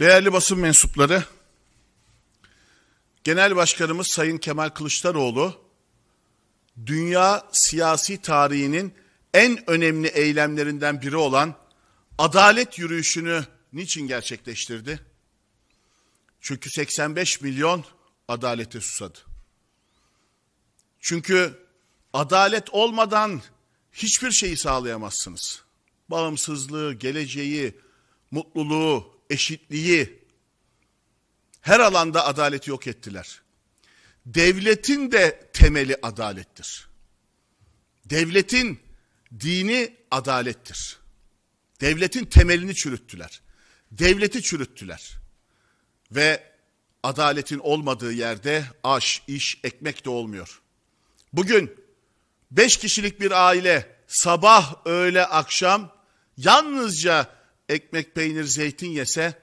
Değerli basın mensupları, Genel Başkanımız Sayın Kemal Kılıçdaroğlu, dünya siyasi tarihinin en önemli eylemlerinden biri olan adalet yürüyüşünü niçin gerçekleştirdi? Çünkü 85 milyon adalete susadı. Çünkü adalet olmadan hiçbir şeyi sağlayamazsınız. Bağımsızlığı, geleceği, mutluluğu, eşitliği, her alanda adaleti yok ettiler. Devletin de temeli adalettir. Devletin dini adalettir. Devletin temelini çürüttüler. Devleti çürüttüler. Ve adaletin olmadığı yerde aş, iş, ekmek de olmuyor. Bugün beş kişilik bir aile sabah, öğle, akşam yalnızca ekmek, peynir, zeytin yese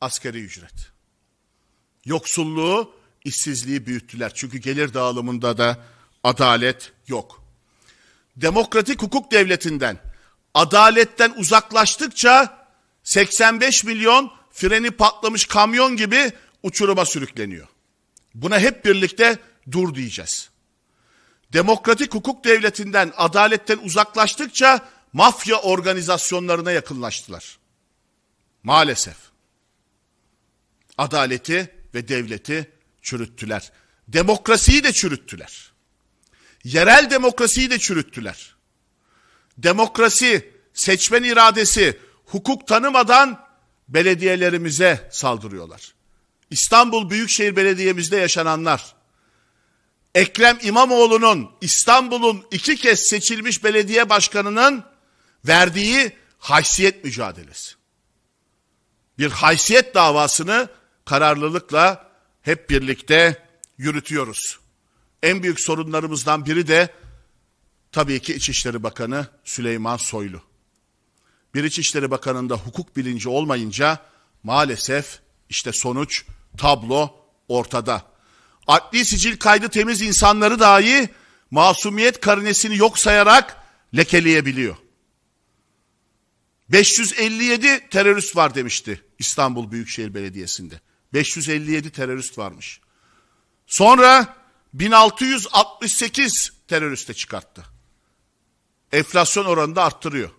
asgari ücret. Yoksulluğu, işsizliği büyüttüler. Çünkü gelir dağılımında da adalet yok. Demokratik hukuk devletinden, adaletten uzaklaştıkça 85 milyon freni patlamış kamyon gibi uçuruma sürükleniyor. Buna hep birlikte dur diyeceğiz. Demokratik hukuk devletinden, adaletten uzaklaştıkça mafya organizasyonlarına yakınlaştılar. Maalesef adaleti ve devleti çürüttüler. Demokrasiyi de çürüttüler. Yerel demokrasiyi de çürüttüler. Demokrasi, seçmen iradesi, hukuk tanımadan belediyelerimize saldırıyorlar. İstanbul Büyükşehir Belediye'mizde yaşananlar, Ekrem İmamoğlu'nun İstanbul'un iki kez seçilmiş belediye başkanının verdiği haysiyet mücadelesi bir haysiyet davasını kararlılıkla hep birlikte yürütüyoruz. En büyük sorunlarımızdan biri de tabii ki İçişleri Bakanı Süleyman Soylu. Bir İçişleri Bakanı'nda hukuk bilinci olmayınca maalesef işte sonuç, tablo ortada. Adli sicil kaydı temiz insanları dahi masumiyet karinesini yok sayarak lekeleyebiliyor. 557 terörist var demişti İstanbul Büyükşehir Belediyesi'nde. 557 terörist varmış. Sonra 1668 teröriste çıkarttı. Enflasyon oranında da arttırıyor.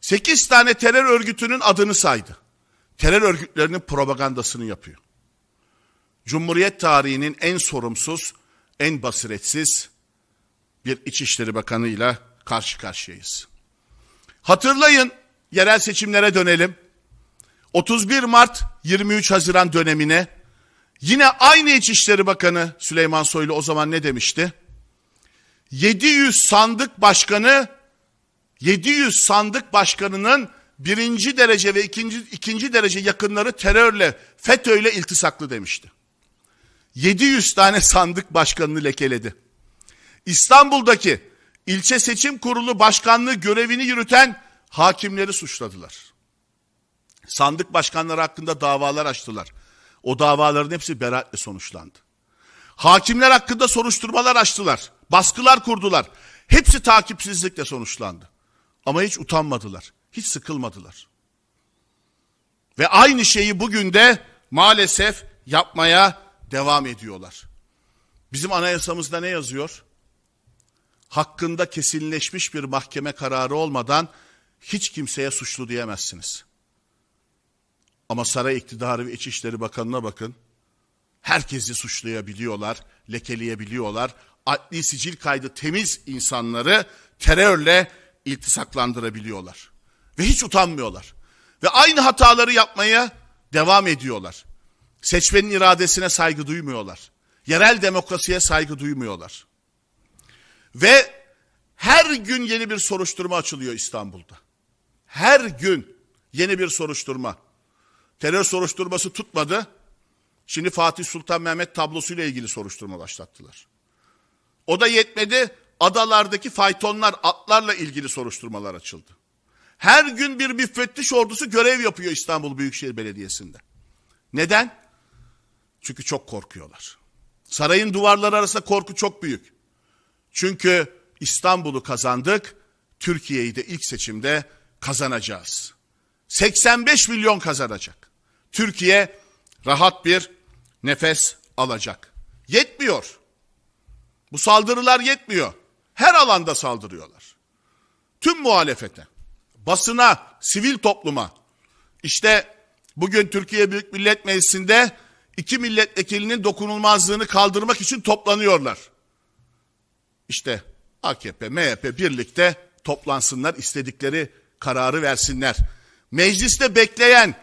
8 tane terör örgütünün adını saydı. Terör örgütlerinin propagandasını yapıyor. Cumhuriyet tarihinin en sorumsuz, en basiretsiz bir İçişleri Bakanı ile karşı karşıyayız. Hatırlayın yerel seçimlere dönelim. 31 Mart 23 Haziran dönemine yine aynı İçişleri Bakanı Süleyman Soylu o zaman ne demişti? 700 sandık başkanı 700 sandık başkanının birinci derece ve ikinci, ikinci derece yakınları terörle, FETÖ'yle iltisaklı demişti. 700 tane sandık başkanını lekeledi. İstanbul'daki ilçe seçim kurulu başkanlığı görevini yürüten hakimleri suçladılar. Sandık başkanları hakkında davalar açtılar. O davaların hepsi beraatle sonuçlandı. Hakimler hakkında soruşturmalar açtılar. Baskılar kurdular. Hepsi takipsizlikle sonuçlandı. Ama hiç utanmadılar. Hiç sıkılmadılar. Ve aynı şeyi bugün de maalesef yapmaya devam ediyorlar. Bizim anayasamızda ne yazıyor? hakkında kesinleşmiş bir mahkeme kararı olmadan hiç kimseye suçlu diyemezsiniz. Ama saray iktidarı ve İçişleri Bakanı'na bakın. Herkesi suçlayabiliyorlar, lekeleyebiliyorlar. Adli sicil kaydı temiz insanları terörle iltisaklandırabiliyorlar. Ve hiç utanmıyorlar. Ve aynı hataları yapmaya devam ediyorlar. Seçmenin iradesine saygı duymuyorlar. Yerel demokrasiye saygı duymuyorlar. Ve her gün yeni bir soruşturma açılıyor İstanbul'da. Her gün yeni bir soruşturma. Terör soruşturması tutmadı. Şimdi Fatih Sultan Mehmet tablosuyla ilgili soruşturma başlattılar. O da yetmedi. Adalardaki faytonlar, atlarla ilgili soruşturmalar açıldı. Her gün bir müfettiş ordusu görev yapıyor İstanbul Büyükşehir Belediyesi'nde. Neden? Çünkü çok korkuyorlar. Sarayın duvarları arasında korku çok büyük. Çünkü İstanbul'u kazandık. Türkiye'yi de ilk seçimde kazanacağız. 85 milyon kazanacak. Türkiye rahat bir nefes alacak. Yetmiyor. Bu saldırılar yetmiyor. Her alanda saldırıyorlar. Tüm muhalefete, basına, sivil topluma. İşte bugün Türkiye Büyük Millet Meclisi'nde iki milletvekilinin dokunulmazlığını kaldırmak için toplanıyorlar. İşte AKP, MHP birlikte toplansınlar, istedikleri kararı versinler. Mecliste bekleyen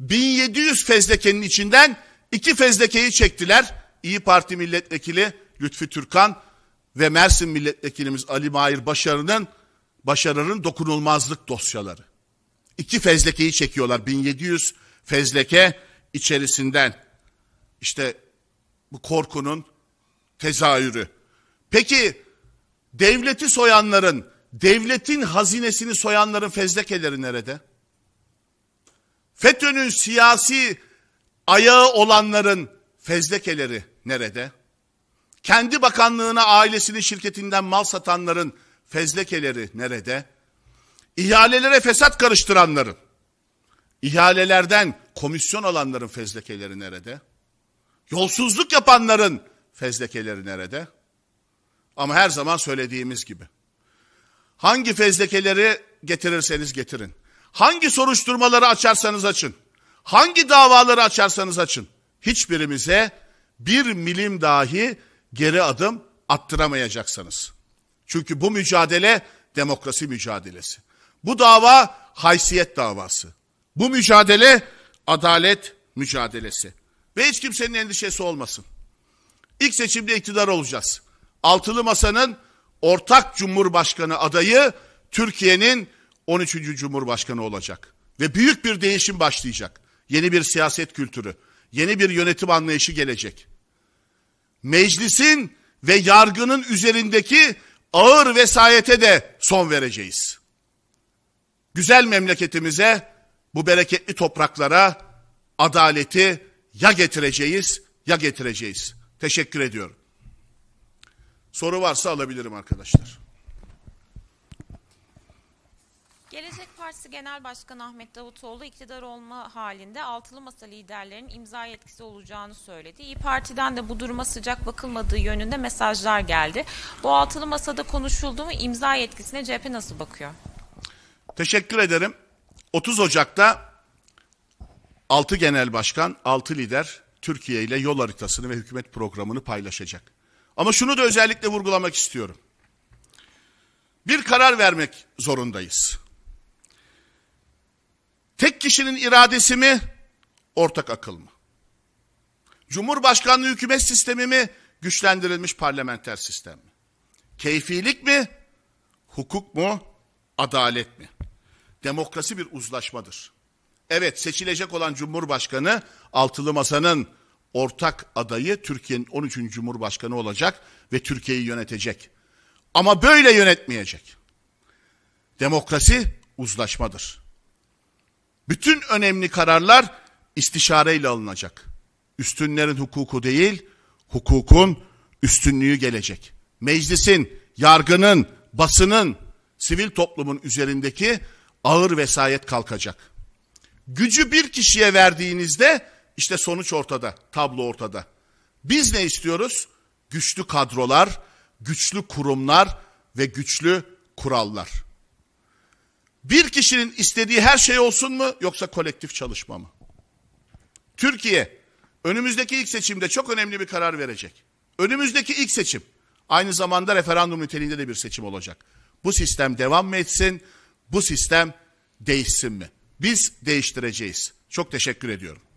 1700 fezlekenin içinden iki fezlekeyi çektiler. İyi Parti milletvekili Lütfi Türkan ve Mersin milletvekilimiz Ali Mahir Başarı'nın Başarı'nın dokunulmazlık dosyaları. İki fezlekeyi çekiyorlar 1700 fezleke içerisinden. İşte bu korkunun tezahürü. Peki Devleti soyanların, devletin hazinesini soyanların fezlekeleri nerede? FETÖ'nün siyasi ayağı olanların fezlekeleri nerede? Kendi bakanlığına ailesinin şirketinden mal satanların fezlekeleri nerede? İhalelere fesat karıştıranların, ihalelerden komisyon alanların fezlekeleri nerede? Yolsuzluk yapanların fezlekeleri nerede? Ama her zaman söylediğimiz gibi. Hangi fezlekeleri getirirseniz getirin. Hangi soruşturmaları açarsanız açın. Hangi davaları açarsanız açın. Hiçbirimize bir milim dahi geri adım attıramayacaksınız. Çünkü bu mücadele demokrasi mücadelesi. Bu dava haysiyet davası. Bu mücadele adalet mücadelesi. Ve hiç kimsenin endişesi olmasın. İlk seçimde iktidar olacağız. Altılı Masa'nın ortak cumhurbaşkanı adayı Türkiye'nin 13. Cumhurbaşkanı olacak. Ve büyük bir değişim başlayacak. Yeni bir siyaset kültürü, yeni bir yönetim anlayışı gelecek. Meclisin ve yargının üzerindeki ağır vesayete de son vereceğiz. Güzel memleketimize, bu bereketli topraklara adaleti ya getireceğiz ya getireceğiz. Teşekkür ediyorum. Soru varsa alabilirim arkadaşlar. Gelecek Partisi Genel Başkanı Ahmet Davutoğlu iktidar olma halinde altılı masa liderlerinin imza yetkisi olacağını söyledi. İyi Parti'den de bu duruma sıcak bakılmadığı yönünde mesajlar geldi. Bu altılı masada konuşuldu mu imza yetkisine CHP nasıl bakıyor? Teşekkür ederim. 30 Ocak'ta 6 genel başkan, 6 lider Türkiye ile yol haritasını ve hükümet programını paylaşacak. Ama şunu da özellikle vurgulamak istiyorum. Bir karar vermek zorundayız. Tek kişinin iradesi mi, ortak akıl mı? Cumhurbaşkanlığı hükümet sistemi mi, güçlendirilmiş parlamenter sistem mi? Keyfilik mi, hukuk mu, adalet mi? Demokrasi bir uzlaşmadır. Evet seçilecek olan Cumhurbaşkanı altılı masanın ortak adayı Türkiye'nin 13. Cumhurbaşkanı olacak ve Türkiye'yi yönetecek. Ama böyle yönetmeyecek. Demokrasi uzlaşmadır. Bütün önemli kararlar istişareyle alınacak. Üstünlerin hukuku değil, hukukun üstünlüğü gelecek. Meclisin, yargının, basının, sivil toplumun üzerindeki ağır vesayet kalkacak. Gücü bir kişiye verdiğinizde işte sonuç ortada, tablo ortada. Biz ne istiyoruz? Güçlü kadrolar, güçlü kurumlar ve güçlü kurallar. Bir kişinin istediği her şey olsun mu yoksa kolektif çalışma mı? Türkiye önümüzdeki ilk seçimde çok önemli bir karar verecek. Önümüzdeki ilk seçim aynı zamanda referandum niteliğinde de bir seçim olacak. Bu sistem devam mı etsin? Bu sistem değişsin mi? Biz değiştireceğiz. Çok teşekkür ediyorum.